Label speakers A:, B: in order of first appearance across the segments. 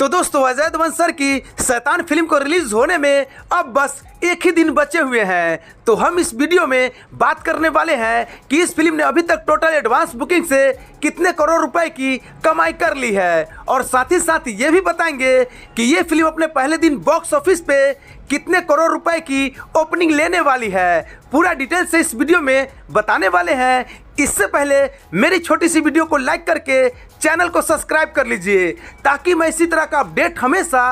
A: तो दोस्तों धवन सर की शैतान फिल्म को रिलीज होने में अब बस एक ही दिन बचे हुए हैं तो हम इस वीडियो में बात करने वाले हैं कि इस फिल्म ने अभी तक टोटल एडवांस बुकिंग से कितने करोड़ रुपए की कमाई कर ली है और साथ ही साथ ये भी बताएंगे कि ये फिल्म अपने पहले दिन बॉक्स ऑफिस पे कितने करोड़ रुपए की ओपनिंग लेने वाली है पूरा डिटेल से इस वीडियो में बताने वाले हैं इससे पहले मेरी छोटी सी वीडियो को लाइक करके चैनल को सब्सक्राइब कर लीजिए ताकि मैं इसी तरह का अपडेट हमेशा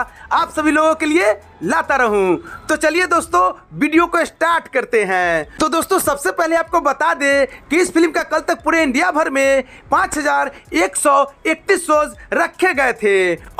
A: आप सभी लोगों के लिए लाता रहूं तो चलिए दोस्तों वीडियो को स्टार्ट करते हैं तो दोस्तों सबसे पहले आपको बता दे कि इस फिल्म का कल तक पूरे इंडिया भर में पाँच हजार एक सौ इकतीस शोज रखे गए थे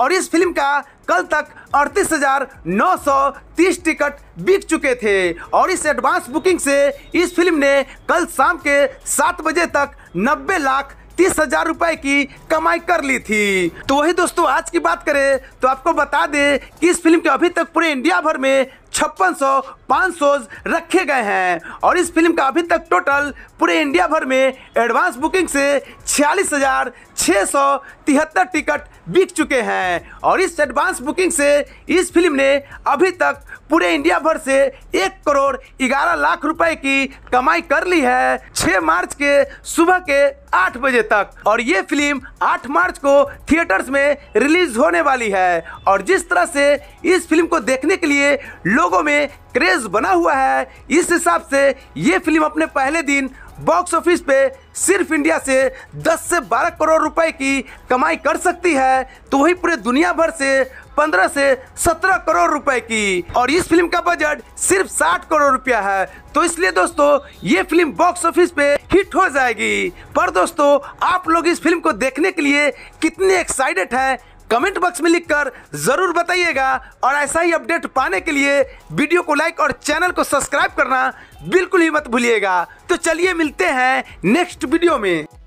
A: और इस फिल्म का कल तक अड़तीस हजार नौ सौ तीस टिकट बिक चुके थे और इस एडवांस बुकिंग से इस फिल्म ने कल शाम के सात बजे तक नब्बे लाख तीस हजार रुपए की कमाई कर ली थी तो वही दोस्तों आज की बात करें तो आपको बता दे कि इस फिल्म के अभी तक पूरे इंडिया भर में छप्पन सौ पाँच सौ रखे गए हैं और इस फिल्म का अभी तक टोटल पूरे इंडिया भर में एडवांस बुकिंग से छियालीस हजार छः सौ तिहत्तर टिकट बिक चुके हैं और इस एडवांस बुकिंग से इस फिल्म ने अभी तक पूरे इंडिया भर से एक करोड़ ग्यारह लाख रुपए की कमाई कर ली है 6 मार्च के सुबह के आठ बजे तक और ये फिल्म 8 मार्च को थिएटर्स में रिलीज होने वाली है और जिस तरह से इस फिल्म को देखने के लिए लोगों में क्रेज बना हुआ है इस हिसाब से ये फिल्म अपने पहले दिन बॉक्स ऑफिस पे सिर्फ इंडिया से 10 से 12 करोड़ रुपए की कमाई कर सकती है तो वही पूरे दुनिया भर से 15 से 17 करोड़ रुपए की और इस फिल्म का बजट सिर्फ 60 करोड़ रुपया है तो इसलिए दोस्तों ये फिल्म बॉक्स ऑफिस पे हिट हो जाएगी पर दोस्तों आप लोग इस फिल्म को देखने के लिए कितने एक्साइटेड हैं कमेंट बॉक्स में लिखकर जरूर बताइएगा और ऐसा ही अपडेट पाने के लिए वीडियो को लाइक और चैनल को सब्सक्राइब करना बिल्कुल ही मत भूलिएगा तो चलिए मिलते हैं नेक्स्ट वीडियो में